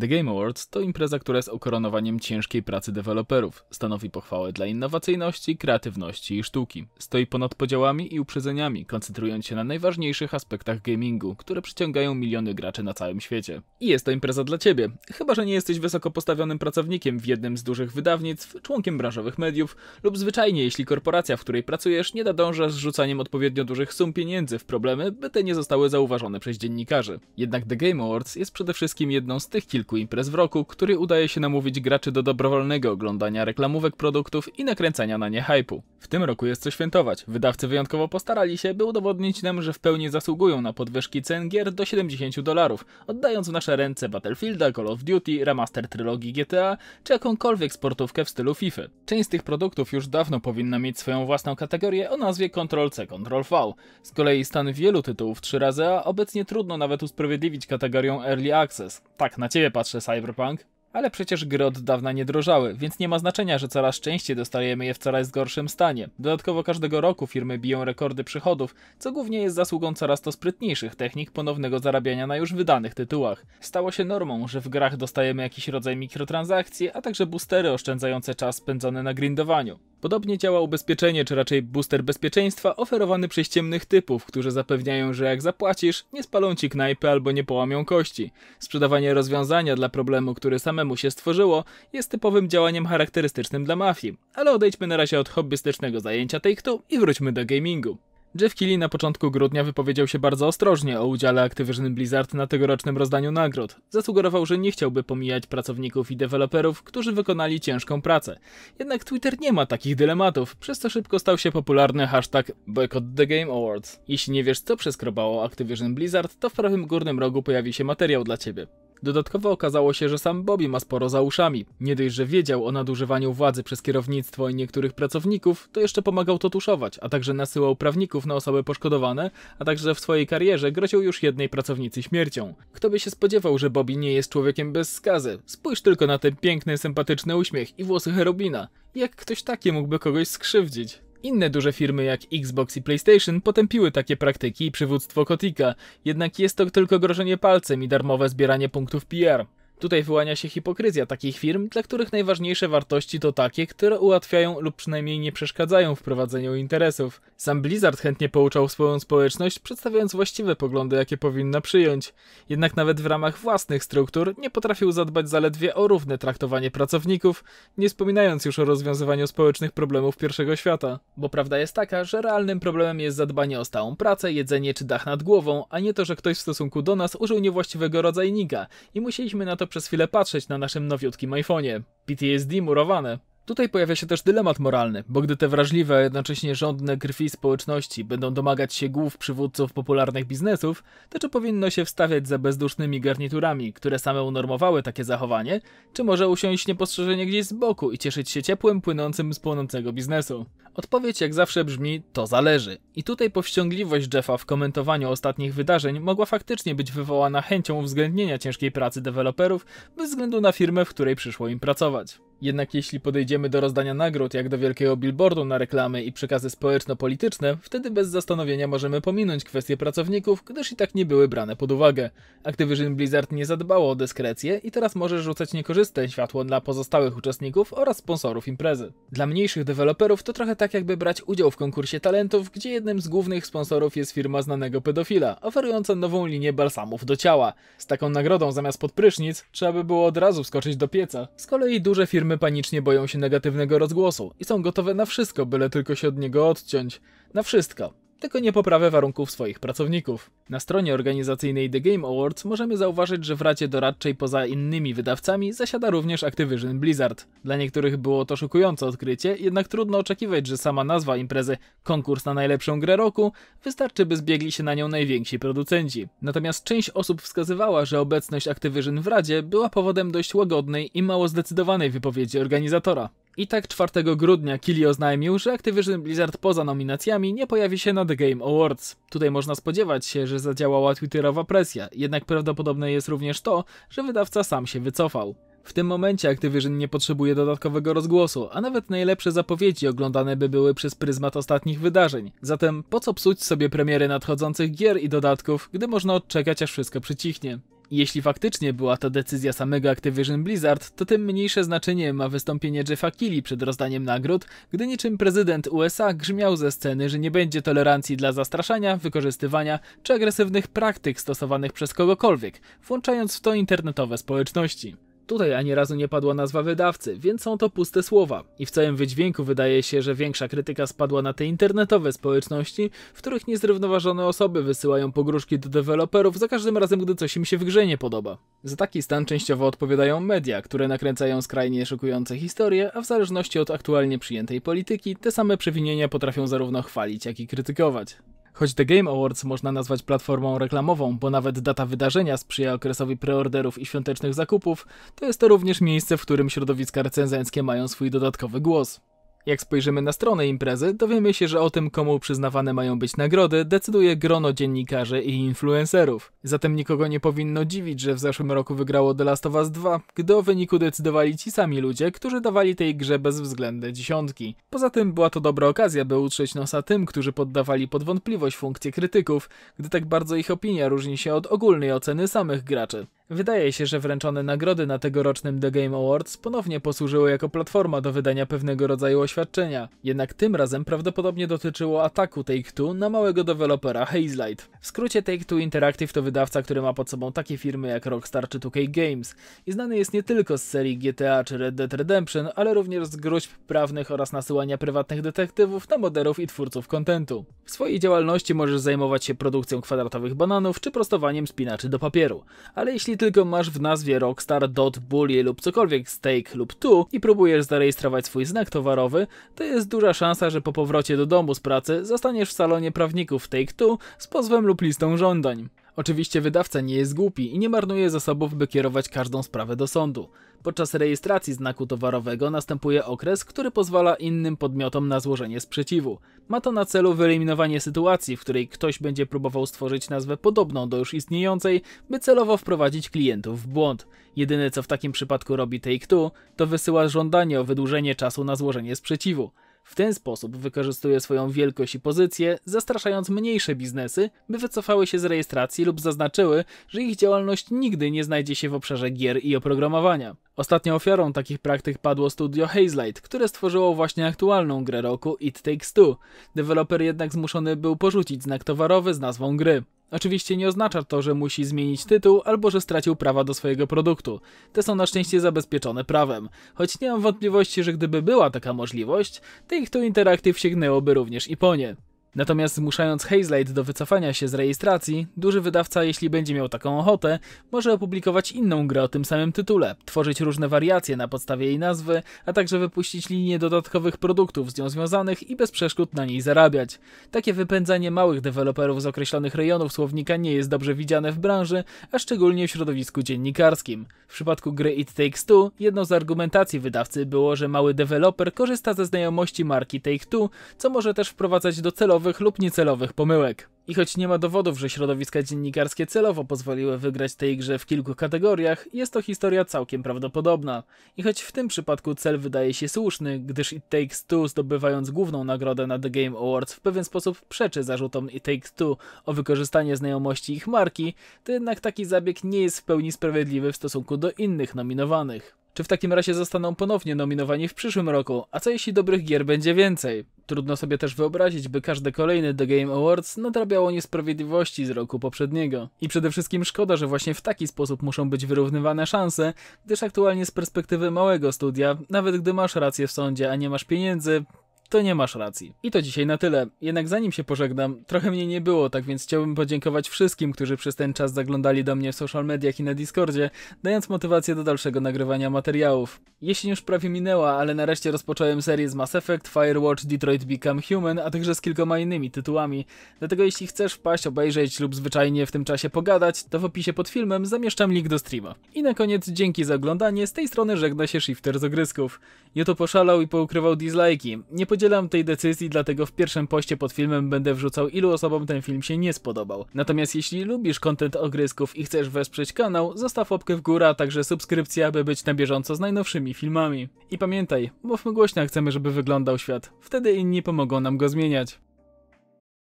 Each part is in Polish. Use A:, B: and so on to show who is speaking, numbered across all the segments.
A: The Game Awards to impreza, która jest okoronowaniem ciężkiej pracy deweloperów. Stanowi pochwałę dla innowacyjności, kreatywności i sztuki. Stoi ponad podziałami i uprzedzeniami, koncentrując się na najważniejszych aspektach gamingu, które przyciągają miliony graczy na całym świecie. I jest to impreza dla Ciebie, chyba że nie jesteś wysoko postawionym pracownikiem w jednym z dużych wydawnictw, członkiem branżowych mediów lub zwyczajnie jeśli korporacja, w której pracujesz nie nadąża z rzucaniem odpowiednio dużych sum pieniędzy w problemy, by te nie zostały zauważone przez dziennikarzy. Jednak The Game Awards jest przede wszystkim jedną z tych kilku kilku imprez w roku, który udaje się namówić graczy do dobrowolnego oglądania reklamówek produktów i nakręcania na nie hypu. W tym roku jest co świętować. Wydawcy wyjątkowo postarali się, by udowodnić nam, że w pełni zasługują na podwyżki cen gier do 70 dolarów, oddając w nasze ręce Battlefielda, Call of Duty, remaster trylogii GTA, czy jakąkolwiek sportówkę w stylu FIFA. Część z tych produktów już dawno powinna mieć swoją własną kategorię o nazwie Ctrl-C, Ctrl-V. Z kolei stan wielu tytułów 3 razy A obecnie trudno nawet usprawiedliwić kategorią Early Access. Tak, na ciebie patrzę, Cyberpunk. Ale przecież gry od dawna nie drożały, więc nie ma znaczenia, że coraz częściej dostajemy je w coraz gorszym stanie. Dodatkowo każdego roku firmy biją rekordy przychodów, co głównie jest zasługą coraz to sprytniejszych technik ponownego zarabiania na już wydanych tytułach. Stało się normą, że w grach dostajemy jakiś rodzaj mikrotransakcji, a także boostery oszczędzające czas spędzony na grindowaniu. Podobnie działa ubezpieczenie, czy raczej booster bezpieczeństwa oferowany przez ciemnych typów, którzy zapewniają, że jak zapłacisz, nie spalą ci knajpy albo nie połamią kości. Sprzedawanie rozwiązania dla problemu, który samemu się stworzyło, jest typowym działaniem charakterystycznym dla mafii. Ale odejdźmy na razie od hobbystycznego zajęcia tej two i wróćmy do gamingu. Jeff Keighley na początku grudnia wypowiedział się bardzo ostrożnie o udziale Activision Blizzard na tegorocznym rozdaniu nagród. Zasugerował, że nie chciałby pomijać pracowników i deweloperów, którzy wykonali ciężką pracę. Jednak Twitter nie ma takich dylematów, przez co szybko stał się popularny hashtag Boycott the Game Awards. Jeśli nie wiesz co przeskrobało Activision Blizzard, to w prawym górnym rogu pojawi się materiał dla ciebie. Dodatkowo okazało się, że sam Bobby ma sporo za uszami. Nie dość, że wiedział o nadużywaniu władzy przez kierownictwo i niektórych pracowników, to jeszcze pomagał to tuszować, a także nasyłał prawników na osoby poszkodowane, a także w swojej karierze groził już jednej pracownicy śmiercią. Kto by się spodziewał, że Bobby nie jest człowiekiem bez skazy? Spójrz tylko na ten piękny, sympatyczny uśmiech i włosy Herobina. Jak ktoś taki mógłby kogoś skrzywdzić? Inne duże firmy jak Xbox i PlayStation potępiły takie praktyki i przywództwo Kotika, jednak jest to tylko grożenie palcem i darmowe zbieranie punktów PR. Tutaj wyłania się hipokryzja takich firm, dla których najważniejsze wartości to takie, które ułatwiają lub przynajmniej nie przeszkadzają w prowadzeniu interesów. Sam Blizzard chętnie pouczał swoją społeczność, przedstawiając właściwe poglądy, jakie powinna przyjąć. Jednak nawet w ramach własnych struktur nie potrafił zadbać zaledwie o równe traktowanie pracowników, nie wspominając już o rozwiązywaniu społecznych problemów pierwszego świata. Bo prawda jest taka, że realnym problemem jest zadbanie o stałą pracę, jedzenie czy dach nad głową, a nie to, że ktoś w stosunku do nas użył niewłaściwego rodzajnika i musieliśmy na to przez chwilę patrzeć na naszym nowiutkim iPhone'ie. PTSD murowane. Tutaj pojawia się też dylemat moralny, bo gdy te wrażliwe, a jednocześnie rządne krwi społeczności będą domagać się głów przywódców popularnych biznesów, to czy powinno się wstawiać za bezdusznymi garniturami, które same unormowały takie zachowanie, czy może usiąść niepostrzeżenie gdzieś z boku i cieszyć się ciepłem płynącym z płonącego biznesu? Odpowiedź jak zawsze brzmi, to zależy. I tutaj powściągliwość Jeffa w komentowaniu ostatnich wydarzeń mogła faktycznie być wywołana chęcią uwzględnienia ciężkiej pracy deweloperów bez względu na firmę, w której przyszło im pracować. Jednak jeśli podejdziemy do rozdania nagród jak do wielkiego billboardu na reklamy i przekazy społeczno-polityczne, wtedy bez zastanowienia możemy pominąć kwestie pracowników, gdyż i tak nie były brane pod uwagę. Activision Blizzard nie zadbało o dyskrecję i teraz może rzucać niekorzystne światło dla pozostałych uczestników oraz sponsorów imprezy. Dla mniejszych deweloperów to trochę tak jakby brać udział w konkursie talentów, gdzie jednym z głównych sponsorów jest firma znanego pedofila, oferująca nową linię balsamów do ciała. Z taką nagrodą zamiast pod prysznic trzeba by było od razu skoczyć do pieca. Z kolei duże firmy Same panicznie boją się negatywnego rozgłosu i są gotowe na wszystko, byle tylko się od niego odciąć. Na wszystko tylko nie poprawę warunków swoich pracowników. Na stronie organizacyjnej The Game Awards możemy zauważyć, że w racie doradczej poza innymi wydawcami zasiada również Activision Blizzard. Dla niektórych było to szokujące odkrycie, jednak trudno oczekiwać, że sama nazwa imprezy konkurs na najlepszą grę roku wystarczy, by zbiegli się na nią najwięksi producenci. Natomiast część osób wskazywała, że obecność Activision w Radzie była powodem dość łagodnej i mało zdecydowanej wypowiedzi organizatora. I tak 4 grudnia Kili oznajmił, że Activision Blizzard poza nominacjami nie pojawi się na The Game Awards. Tutaj można spodziewać się, że zadziałała twitterowa presja, jednak prawdopodobne jest również to, że wydawca sam się wycofał. W tym momencie Activision nie potrzebuje dodatkowego rozgłosu, a nawet najlepsze zapowiedzi oglądane by były przez pryzmat ostatnich wydarzeń. Zatem po co psuć sobie premiery nadchodzących gier i dodatków, gdy można odczekać aż wszystko przycichnie? Jeśli faktycznie była to decyzja samego Activision Blizzard, to tym mniejsze znaczenie ma wystąpienie Jeffa Keighley przed rozdaniem nagród, gdy niczym prezydent USA grzmiał ze sceny, że nie będzie tolerancji dla zastraszania, wykorzystywania czy agresywnych praktyk stosowanych przez kogokolwiek, włączając w to internetowe społeczności. Tutaj ani razu nie padła nazwa wydawcy, więc są to puste słowa. I w całym wydźwięku wydaje się, że większa krytyka spadła na te internetowe społeczności, w których niezrównoważone osoby wysyłają pogróżki do deweloperów za każdym razem, gdy coś im się w grze nie podoba. Za taki stan częściowo odpowiadają media, które nakręcają skrajnie szokujące historie, a w zależności od aktualnie przyjętej polityki, te same przewinienia potrafią zarówno chwalić, jak i krytykować. Choć The Game Awards można nazwać platformą reklamową, bo nawet data wydarzenia sprzyja okresowi preorderów i świątecznych zakupów, to jest to również miejsce, w którym środowiska recenzenckie mają swój dodatkowy głos. Jak spojrzymy na stronę imprezy, dowiemy się, że o tym, komu przyznawane mają być nagrody, decyduje grono dziennikarzy i influencerów. Zatem nikogo nie powinno dziwić, że w zeszłym roku wygrało The Last of Us 2, gdy o wyniku decydowali ci sami ludzie, którzy dawali tej grze bezwzględne dziesiątki. Poza tym była to dobra okazja, by utrzeć nosa tym, którzy poddawali pod wątpliwość funkcję krytyków, gdy tak bardzo ich opinia różni się od ogólnej oceny samych graczy. Wydaje się, że wręczone nagrody na tegorocznym The Game Awards ponownie posłużyły jako platforma do wydania pewnego rodzaju oświadczenia, jednak tym razem prawdopodobnie dotyczyło ataku Take-Two na małego dewelopera Hazelight. W skrócie Take-Two Interactive to wydawca, który ma pod sobą takie firmy jak Rockstar czy 2K Games i znany jest nie tylko z serii GTA czy Red Dead Redemption, ale również z gruźb prawnych oraz nasyłania prywatnych detektywów na moderów i twórców kontentu. W swojej działalności możesz zajmować się produkcją kwadratowych bananów czy prostowaniem spinaczy do papieru, ale jeśli tylko masz w nazwie Rockstar, Dot, Bully lub cokolwiek Steak lub Tu i próbujesz zarejestrować swój znak towarowy, to jest duża szansa, że po powrocie do domu z pracy zastaniesz w salonie prawników Take Two z pozwem lub listą żądań. Oczywiście wydawca nie jest głupi i nie marnuje zasobów, by kierować każdą sprawę do sądu. Podczas rejestracji znaku towarowego następuje okres, który pozwala innym podmiotom na złożenie sprzeciwu. Ma to na celu wyeliminowanie sytuacji, w której ktoś będzie próbował stworzyć nazwę podobną do już istniejącej, by celowo wprowadzić klientów w błąd. Jedyne co w takim przypadku robi Take-Two, to wysyła żądanie o wydłużenie czasu na złożenie sprzeciwu. W ten sposób wykorzystuje swoją wielkość i pozycję, zastraszając mniejsze biznesy, by wycofały się z rejestracji lub zaznaczyły, że ich działalność nigdy nie znajdzie się w obszarze gier i oprogramowania. Ostatnią ofiarą takich praktyk padło studio Hazelight, które stworzyło właśnie aktualną grę roku It Takes Two. Deweloper jednak zmuszony był porzucić znak towarowy z nazwą gry. Oczywiście nie oznacza to, że musi zmienić tytuł albo że stracił prawa do swojego produktu. Te są na szczęście zabezpieczone prawem, choć nie mam wątpliwości, że gdyby była taka możliwość, take tu Interactive sięgnęłoby również i po nie. Natomiast zmuszając Hazelight do wycofania się z rejestracji, duży wydawca, jeśli będzie miał taką ochotę, może opublikować inną grę o tym samym tytule, tworzyć różne wariacje na podstawie jej nazwy, a także wypuścić linię dodatkowych produktów z nią związanych i bez przeszkód na niej zarabiać. Takie wypędzanie małych deweloperów z określonych rejonów słownika nie jest dobrze widziane w branży, a szczególnie w środowisku dziennikarskim. W przypadku gry It Takes Two, jedną z argumentacji wydawcy było, że mały deweloper korzysta ze znajomości marki Take Two, co może też wprowadzać do celowych celowych lub niecelowych pomyłek. I choć nie ma dowodów, że środowiska dziennikarskie celowo pozwoliły wygrać tej grze w kilku kategoriach, jest to historia całkiem prawdopodobna. I choć w tym przypadku cel wydaje się słuszny, gdyż It Takes Two zdobywając główną nagrodę na The Game Awards w pewien sposób przeczy zarzutom It Takes Two o wykorzystanie znajomości ich marki, to jednak taki zabieg nie jest w pełni sprawiedliwy w stosunku do innych nominowanych. Czy w takim razie zostaną ponownie nominowani w przyszłym roku? A co jeśli dobrych gier będzie więcej? Trudno sobie też wyobrazić, by każde kolejne The Game Awards nadrabiało niesprawiedliwości z roku poprzedniego. I przede wszystkim szkoda, że właśnie w taki sposób muszą być wyrównywane szanse, gdyż aktualnie z perspektywy małego studia, nawet gdy masz rację w sądzie, a nie masz pieniędzy, to nie masz racji. I to dzisiaj na tyle. Jednak zanim się pożegnam, trochę mnie nie było, tak więc chciałbym podziękować wszystkim, którzy przez ten czas zaglądali do mnie w social mediach i na Discordzie, dając motywację do dalszego nagrywania materiałów. Jeśli już prawie minęła, ale nareszcie rozpocząłem serię z Mass Effect, Firewatch, Detroit Become Human, a także z kilkoma innymi tytułami. Dlatego jeśli chcesz wpaść, obejrzeć lub zwyczajnie w tym czasie pogadać, to w opisie pod filmem zamieszczam link do streama. I na koniec dzięki za oglądanie, z tej strony żegna się Shifter z Ogrysków. to poszalał i poukrywał dislajki. Nie podzielam tej decyzji, dlatego w pierwszym poście pod filmem będę wrzucał ilu osobom ten film się nie spodobał. Natomiast jeśli lubisz kontent ogrysków i chcesz wesprzeć kanał, zostaw łapkę w górę, a także subskrypcję, aby być na bieżąco z najnowszymi filmami. I pamiętaj, mówmy głośno, chcemy, żeby wyglądał świat. Wtedy inni pomogą nam go zmieniać.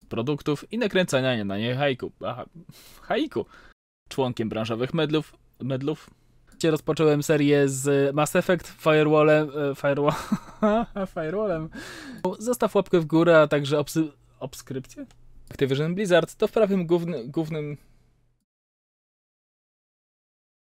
A: Produktów i nakręcania na nie haiku. Aha, haiku. Członkiem branżowych medlów, medlów, gdzie rozpocząłem serię z e, Mass Effect, Firewallem, e, Firewall, Firewallem. Zostaw łapkę w górę, a także obsy, obskrypcję Activision Blizzard, to w prawym głównym